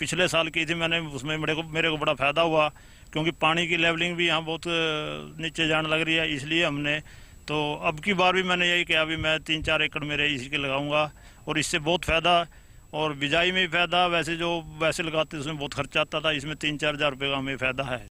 पिछले साल की थी मैंने उसमें मेरे को मेरे को बड़ा फ़ायदा हुआ क्योंकि पानी की लेवलिंग भी यहाँ बहुत नीचे जाने लग रही है इसलिए हमने तो अब की बार भी मैंने यही किया अभी मैं तीन चार एकड़ मेरे इसी के लगाऊंगा और इससे बहुत फ़ायदा और बिजाई में भी फ़ायदा वैसे जो वैसे लगाते उसमें बहुत खर्चा आता था इसमें तीन चार हज़ार रुपये का हमें फ़ायदा है